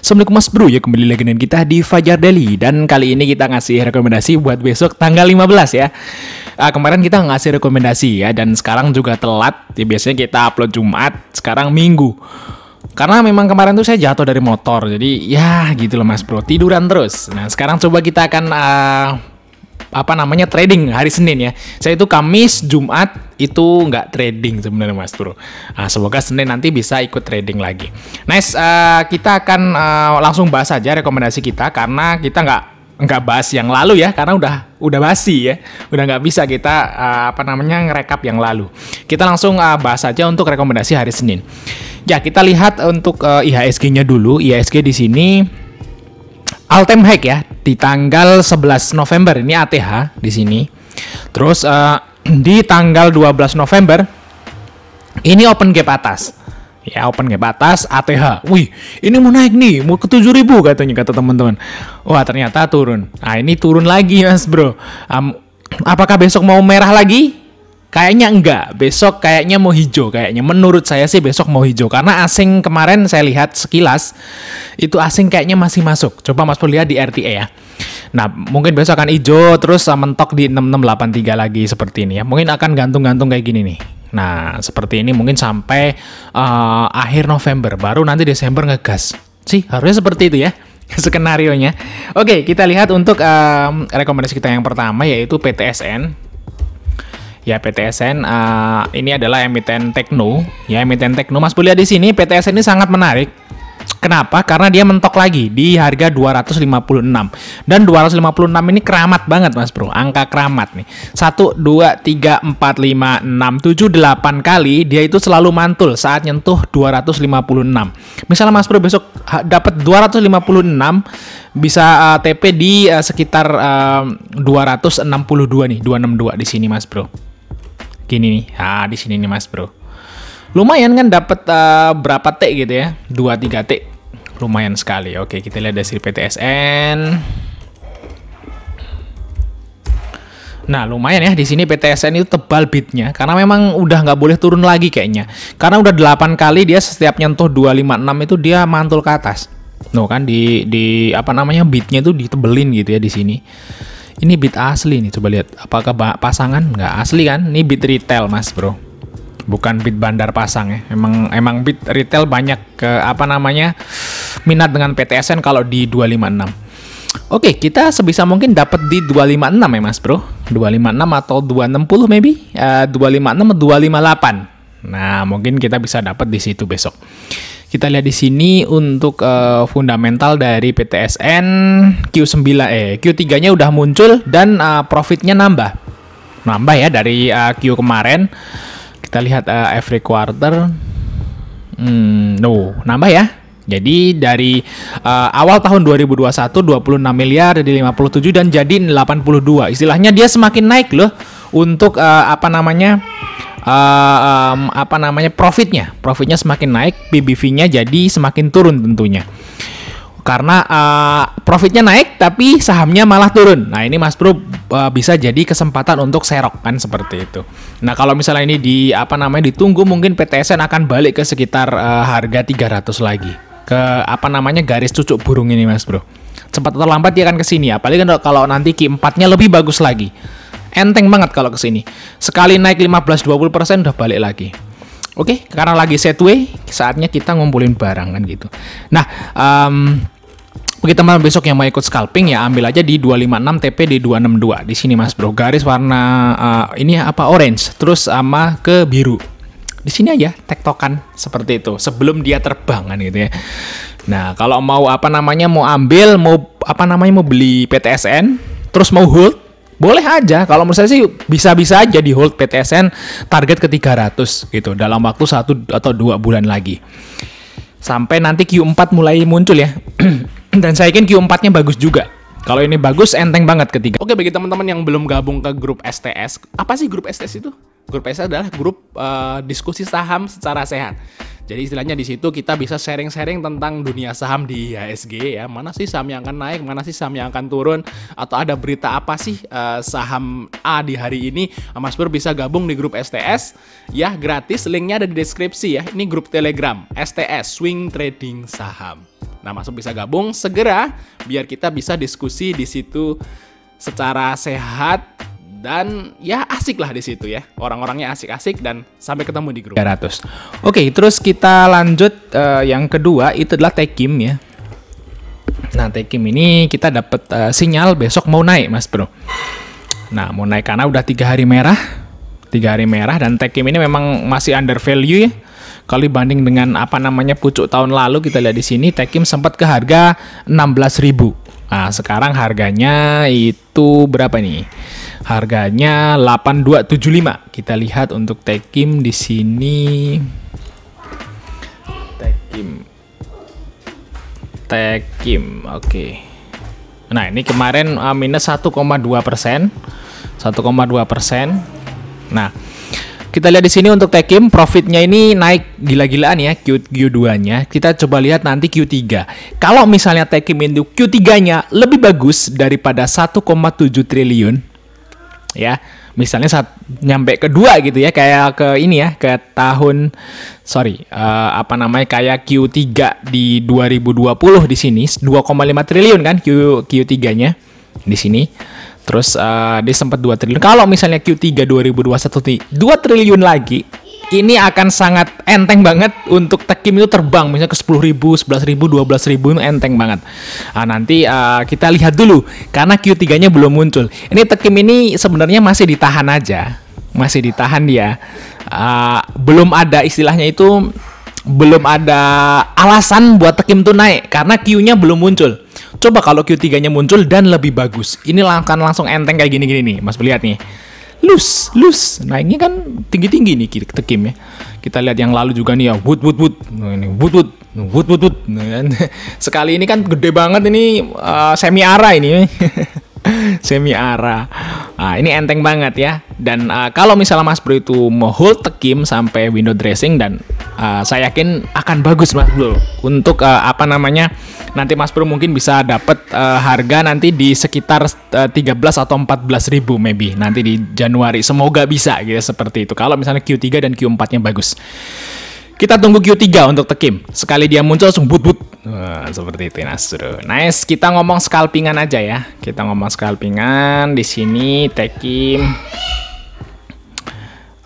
Assalamualaikum Mas Bro, ya kembali lagi dengan kita di Fajar Daily Dan kali ini kita ngasih rekomendasi buat besok tanggal 15 ya uh, Kemarin kita ngasih rekomendasi ya Dan sekarang juga telat ya, Biasanya kita upload Jumat, sekarang Minggu karena memang kemarin tuh saya jatuh dari motor, jadi ya gitu loh mas bro, tiduran terus. Nah sekarang coba kita akan uh, apa namanya trading hari Senin ya. Saya itu Kamis, Jumat itu nggak trading sebenarnya Mas Bro. Nah, semoga Senin nanti bisa ikut trading lagi. Nice, uh, ah, kita akan uh, langsung bahas saja rekomendasi kita karena kita nggak nggak bahas yang lalu ya karena udah udah basi ya udah nggak bisa kita uh, apa namanya ngerekap yang lalu kita langsung uh, bahas aja untuk rekomendasi hari Senin ya kita lihat untuk uh, IHSG-nya dulu IHSG di sini all time high ya di tanggal 11 November ini ATH di sini. Terus uh, di tanggal 12 November ini open gap atas. Ya, open gap atas ATH. Wih, ini mau naik nih, mau ke 7000 katanya kata teman-teman. Wah, ternyata turun. Nah, ini turun lagi Mas Bro. Um, apakah besok mau merah lagi? Kayaknya enggak, besok kayaknya mau hijau kayaknya. Menurut saya sih besok mau hijau karena asing kemarin saya lihat sekilas itu asing kayaknya masih masuk. Coba Mas Pur di RTE ya. Nah, mungkin besok akan hijau terus mentok di 6683 lagi seperti ini ya. Mungkin akan gantung-gantung kayak gini nih. Nah, seperti ini mungkin sampai uh, akhir November baru nanti Desember ngegas. Sih, harusnya seperti itu ya skenario nya. Oke, kita lihat untuk um, rekomendasi kita yang pertama yaitu PTSN ya PTSN uh, eh, ini adalah emiten Tekno ya emiten Tekno Mas Buli di sini PTSN ini sangat menarik Kenapa? Karena dia mentok lagi di harga 256 dan 256 ini keramat banget mas bro, angka keramat nih. 1, 2, 3, 4, 5, 6, 7, 8 kali dia itu selalu mantul saat nyentuh 256. Misalnya mas bro besok dapat 256 bisa uh, eh, TP di uh, sekitar uh, 262 nih, 262 di sini mas bro. Gini nih, ah di sini nih mas bro. Lumayan kan dapat uh, eh, berapa T gitu ya? 2-3 T. Lumayan sekali. Oke, kita lihat dari PTSN. Nah, lumayan ya di sini PTSN itu tebal bitnya karena memang udah nggak boleh turun lagi kayaknya. Karena udah 8 kali dia setiap nyentuh 256 itu dia mantul ke atas. No kan di di apa namanya bitnya itu ditebelin gitu ya di sini. Ini bit asli nih, coba lihat. Apakah pasangan? Nggak asli kan? Ini bit retail, Mas, Bro. Bukan bit bandar pasang ya. Emang emang bit retail banyak ke apa namanya? minat dengan PTSN kalau di 256. Oke, kita sebisa mungkin dapat di 256 ya Mas Bro. 256 atau 260 maybe. Uh, eh, 256 atau 258. Nah, mungkin kita bisa dapat di situ besok. Kita lihat di sini untuk uh, fundamental dari PTSN Q9 eh Q3-nya udah muncul dan uh, profitnya nambah. Nambah ya dari uh, Q kemarin. Kita lihat uh, every quarter. Hmm, no, nambah ya. Jadi dari uh, awal tahun 2021 26 miliar jadi 57 dan jadi 82. Istilahnya dia semakin naik loh untuk uh, apa namanya? uh, um, apa namanya profitnya profitnya semakin naik bbv nya jadi semakin turun tentunya karena uh, profitnya naik tapi sahamnya malah turun. Nah ini Mas Bro uh, bisa jadi kesempatan untuk serok kan seperti itu. Nah kalau misalnya ini di apa namanya ditunggu mungkin PTSN akan balik ke sekitar uh, harga 300 lagi ke apa namanya garis cucuk burung ini Mas Bro. Cepat atau lambat dia akan kesini apalagi kalau nanti Q4-nya lebih bagus lagi. Enteng banget kalau kesini. Sekali naik 15-20% udah balik lagi. Oke, okay, karena lagi setway, saatnya kita ngumpulin barang kan gitu. Nah, um, bagi teman besok yang mau ikut scalping ya ambil aja di 256 TP di 262 di sini Mas Bro garis warna uh, ini apa orange terus sama ke biru di sini aja tektokan seperti itu sebelum dia terbangan gitu ya nah kalau mau apa namanya mau ambil mau apa namanya mau beli PTSN terus mau hold boleh aja kalau menurut saya sih bisa-bisa aja di hold PTSN target ke 300 gitu dalam waktu satu atau dua bulan lagi sampai nanti Q4 mulai muncul ya dan saya yakin Q4 nya bagus juga kalau ini bagus enteng banget ketiga oke bagi teman-teman yang belum gabung ke grup STS apa sih grup STS itu grup STS adalah grup uh, diskusi saham secara sehat jadi istilahnya di situ kita bisa sharing-sharing tentang dunia saham di IHSG ya. Mana sih saham yang akan naik, mana sih saham yang akan turun, atau ada berita apa sih uh, saham A di hari ini. Nah, Mas Pur bisa gabung di grup STS ya gratis. Linknya ada di deskripsi ya. Ini grup Telegram STS Swing Trading Saham. Nah masuk bisa gabung segera biar kita bisa diskusi di situ secara sehat dan ya asik lah di situ ya orang-orangnya asik-asik dan sampai ketemu di grup 300 oke terus kita lanjut uh, yang kedua itu adalah tekim ya nah tekim ini kita dapat uh, eh, sinyal besok mau naik mas bro nah mau naik karena udah tiga hari merah tiga hari merah dan tekim ini memang masih under value ya kalau dibanding dengan apa namanya pucuk tahun lalu kita lihat di sini Tekim sempat ke harga 16.000. Nah, sekarang harganya itu berapa nih? Harganya 8275. Kita lihat untuk Tekim di sini Tekim. Tekim, oke. Okay. Nah ini kemarin uh, minus 1,2 persen, 1,2 persen. Nah kita lihat di sini untuk Tekim profitnya ini naik gila-gilaan ya Q, Q2-nya. Kita coba lihat nanti Q3. Kalau misalnya Tekim itu Q3-nya lebih bagus daripada 1,7 triliun, ya misalnya saat nyampe kedua gitu ya kayak ke ini ya ke tahun sorry uh, apa namanya kayak Q3 di 2020 di sini 2,5 triliun kan Q Q3 nya di sini terus uh, dia sempat 2 triliun kalau misalnya Q3 2021 2 triliun lagi ini akan sangat enteng banget untuk tekim itu terbang misalnya ke 10 ribu, 11 ribu, 12 ribu itu enteng banget. Nah, nanti uh, kita lihat dulu karena Q3-nya belum muncul. Ini tekim ini sebenarnya masih ditahan aja, masih ditahan dia. Uh, belum ada istilahnya itu belum ada alasan buat tekim itu naik karena Q-nya belum muncul. Coba kalau Q3-nya muncul dan lebih bagus. Ini akan langsung enteng kayak gini-gini nih, Mas melihat nih loose nah ini kan tinggi tinggi nih tekim ya kita lihat yang lalu juga nih ya wood wood wood nah, ini wood wood nah, wood wood wood nah, kan. sekali ini kan gede banget ini uh, eh, semi arah ini semi arah. nah, ini enteng banget ya dan uh, kalau misalnya Mas Bro itu mau hold tekim sampai window dressing dan Eh, saya yakin akan bagus Mas Bro untuk uh, apa namanya nanti Mas Bro mungkin bisa dapat uh, harga nanti di sekitar uh, 13 atau 14 ribu maybe nanti di Januari semoga bisa gitu seperti itu kalau misalnya Q3 dan Q4 nya bagus kita tunggu Q3 untuk tekim. Sekali dia muncul langsung but but. Wah, seperti itu Mas Bro. Nice, kita ngomong scalpingan aja ya. Kita ngomong scalpingan di sini tekim.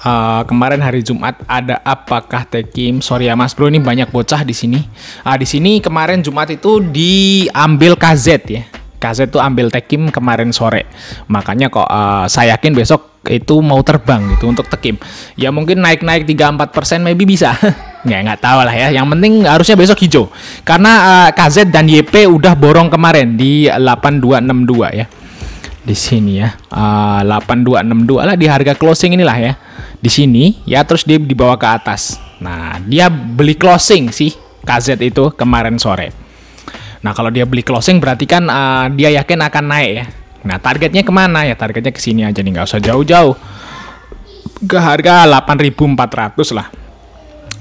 Uh, kemarin hari Jumat ada apakah Tekim? Sorry ya Mas Bro, ini banyak bocah di sini. Uh, di sini kemarin Jumat itu diambil KZ ya. KZ itu ambil Tekim kemarin sore. Makanya kok uh, saya yakin besok itu mau terbang gitu untuk Tekim. Ya mungkin naik-naik empat persen, maybe bisa. ya nggak tahu lah ya. Yang penting harusnya besok hijau. Karena uh, eh, KZ dan YP udah borong kemarin di delapan dua enam dua ya di sini ya. Uh, ah, 8262 lah di harga closing inilah ya. Di sini ya terus dia dibawa ke atas. Nah, dia beli closing sih KZ itu kemarin sore. Nah, kalau dia beli closing berarti kan uh, dia yakin akan naik ya. Nah, targetnya kemana ya? Targetnya ke sini aja nih, nggak usah jauh-jauh. Ke harga 8400 lah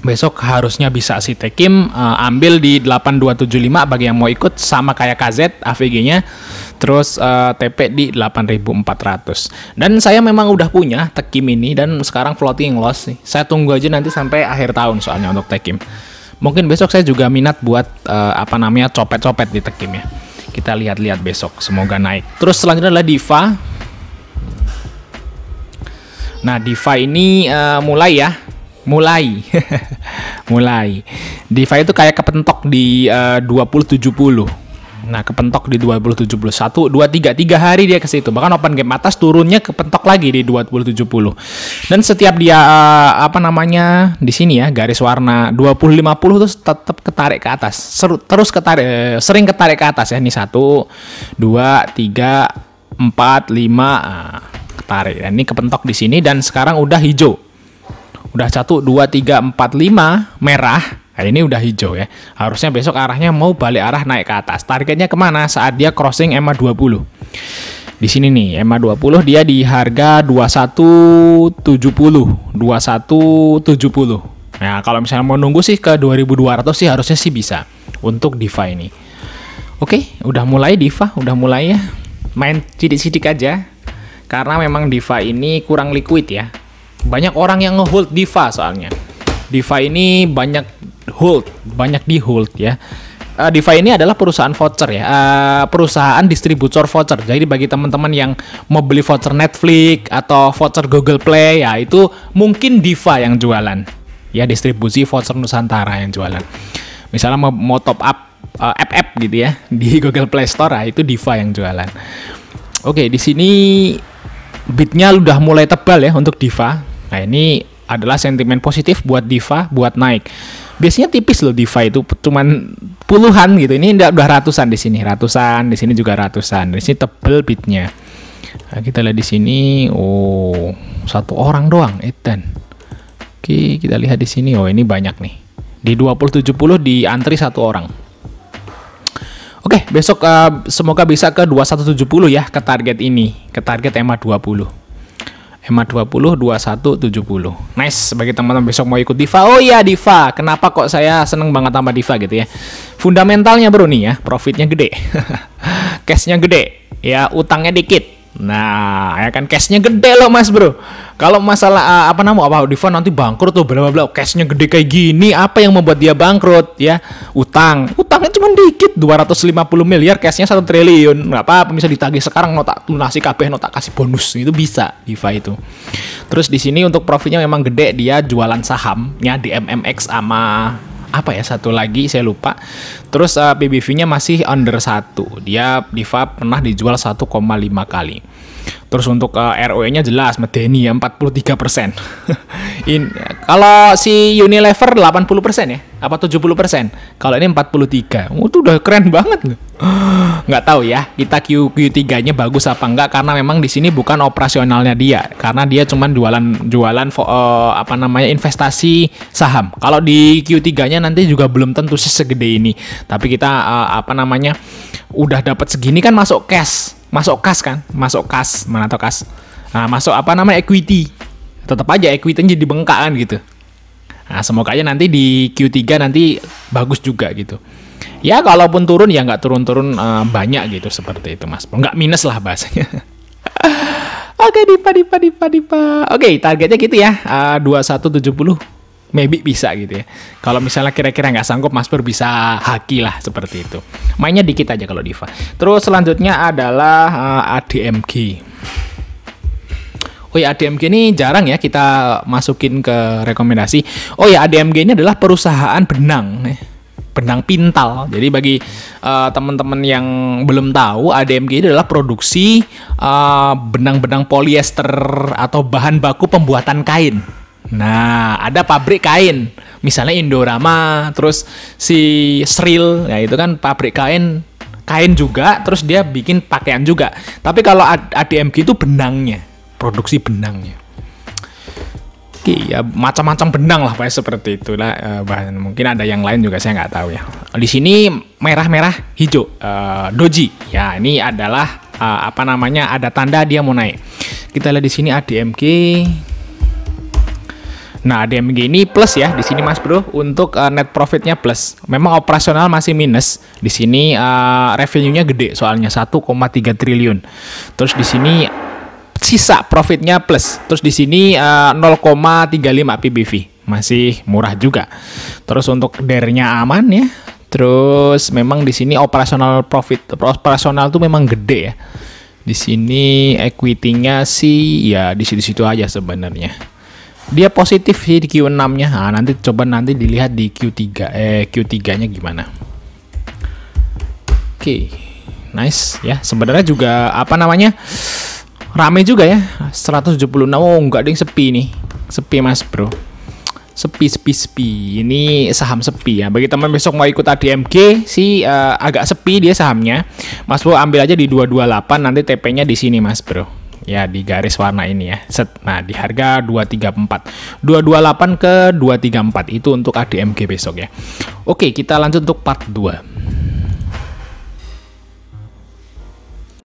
besok harusnya bisa si Tekim uh, ambil di 8275 bagi yang mau ikut sama kayak KZ AVG-nya terus uh, eh, TP di 8400 dan saya memang udah punya Tekim ini dan sekarang floating loss nih saya tunggu aja nanti sampai akhir tahun soalnya untuk Tekim mungkin besok saya juga minat buat uh, apa namanya copet-copet di Tekim ya kita lihat-lihat besok semoga naik terus selanjutnya adalah Diva Nah, Diva ini uh, mulai ya mulai mulai DeFi itu kayak kepentok di eh, uh, 2070 Nah, kepentok di 2071, tiga hari dia ke situ. Bahkan open game atas turunnya kepentok lagi di 2070. Dan setiap dia eh, apa namanya di sini ya, garis warna 2050 terus tetap ketarik ke atas. Seru, terus ketarik eh, sering ketarik ke atas ya. Ini satu dua tiga empat lima ah, ketarik. Dan nah, ini kepentok di sini dan sekarang udah hijau udah satu dua tiga empat lima merah Nah, ini udah hijau ya. Harusnya besok arahnya mau balik arah naik ke atas. Targetnya kemana saat dia crossing EMA 20? Di sini nih, EMA 20 dia di harga 2170. 2170. Nah, kalau misalnya mau nunggu sih ke 2200 sih harusnya sih bisa untuk diva ini. Oke, udah mulai diva udah mulai ya. Main sidik-sidik aja. Karena memang diva ini kurang liquid ya banyak orang yang ngehold Diva soalnya. Diva ini banyak hold, banyak di hold ya. Uh, Diva ini adalah perusahaan voucher ya, uh, perusahaan distributor voucher. Jadi bagi teman-teman yang mau beli voucher Netflix atau voucher Google Play ya itu mungkin Diva yang jualan. Ya distribusi voucher Nusantara yang jualan. Misalnya mau, mau top up uh, app-app gitu ya di Google Play Store ya, itu Diva yang jualan. Oke, di sini bitnya udah mulai tebal ya untuk Diva Nah ini adalah sentimen positif buat Diva, buat naik. Biasanya tipis loh Diva itu, cuman puluhan gitu. Ini udah ratusan di sini, ratusan, di sini juga ratusan. Di sini tebel bitnya. Nah, kita lihat di sini, oh satu orang doang, Ethan. Oke, kita lihat di sini, oh ini banyak nih. Di 2070 di antri satu orang. Oke, besok uh, semoga bisa ke 2170 ya, ke target ini, ke target EMA 20. Hema 20 21 70. Nice bagi teman-teman besok mau ikut Diva. Oh iya Diva, kenapa kok saya seneng banget sama Diva gitu ya. Fundamentalnya bro nih ya, profitnya gede. Cashnya gede. Ya utangnya dikit. Nah, ya kan cashnya gede loh Mas Bro. Kalau masalah eh, apa namanya apa Diva nanti bangkrut tuh bla bla bla, cashnya gede kayak gini, apa yang membuat dia bangkrut ya? Utang, utangnya cuma dikit 250 miliar, cashnya satu triliun, nggak apa bisa ditagih sekarang, nota lunasi kabeh, nota kasih bonus itu bisa Diva itu. Terus di sini untuk profitnya memang gede dia jualan sahamnya di MMX sama apa ya satu lagi saya lupa terus uh, eh, PBV-nya masih under satu dia Diva pernah dijual 1,5 kali Terus untuk uh, eh, ROE-nya jelas Medeni ya 43 persen. In, kalau si Unilever 80 persen ya, apa 70 persen? Kalau ini 43, oh, itu udah keren banget loh. Nggak tahu ya, kita Q Q3-nya bagus apa enggak karena memang di sini bukan operasionalnya dia, karena dia cuman jualan jualan uh, apa namanya investasi saham. Kalau di Q3-nya nanti juga belum tentu sih segede ini. Tapi kita uh, apa namanya udah dapat segini kan masuk cash masuk kas kan masuk kas mana tau kas nah, masuk apa namanya equity tetap aja equity jadi bengkak kan gitu nah semoga aja nanti di Q3 nanti bagus juga gitu ya kalaupun turun ya nggak turun-turun uh, banyak gitu seperti itu mas nggak minus lah bahasanya Oke, okay, dipa, dipa, dipa, dipa. Oke, okay, targetnya gitu ya, ah, uh, 2170 maybe bisa gitu ya. Kalau misalnya kira-kira nggak sanggup, Mas Pur bisa haki lah seperti itu. Mainnya dikit aja kalau Diva. Terus selanjutnya adalah uh, eh, ADMG. Oh ya ADMG ini jarang ya kita masukin ke rekomendasi. Oh ya ADMG ini adalah perusahaan benang eh, benang pintal. Jadi bagi uh, teman-teman yang belum tahu, ADMG ini adalah produksi uh, benang-benang polyester atau bahan baku pembuatan kain. Nah, ada pabrik kain. Misalnya Indorama, terus si Sril, ya itu kan pabrik kain kain juga, terus dia bikin pakaian juga. Tapi kalau ADMG itu benangnya, produksi benangnya. Iya, macam-macam benang lah pak seperti itulah eh, Mungkin ada yang lain juga saya nggak tahu ya. Di sini merah-merah hijau uh, doji. Ya, ini adalah uh, apa namanya ada tanda dia mau naik. Kita lihat di sini ADMG Nah, DMG begini plus ya di sini Mas Bro untuk uh, net profitnya plus. Memang operasional masih minus. Di sini uh, revenue-nya gede soalnya 1,3 triliun. Terus di sini sisa profitnya plus. Terus di sini uh, 0,35 PBV. Masih murah juga. Terus untuk dernya aman ya. Terus memang di sini operasional profit operasional tuh memang gede ya. Di sini equity-nya sih ya di situ-situ aja sebenarnya dia positif sih di Q6 nya nah, nanti coba nanti dilihat di Q3 eh Q3 nya gimana oke okay. nice ya sebenarnya juga apa namanya rame juga ya 176 oh enggak ding sepi nih sepi mas bro sepi sepi sepi ini saham sepi ya bagi teman besok mau ikut ADMG sih uh, agak sepi dia sahamnya mas bro ambil aja di 228 nanti TP nya di sini mas bro ya di garis warna ini ya set nah di harga 234 228 ke 234 itu untuk ADMG besok ya oke kita lanjut untuk part 2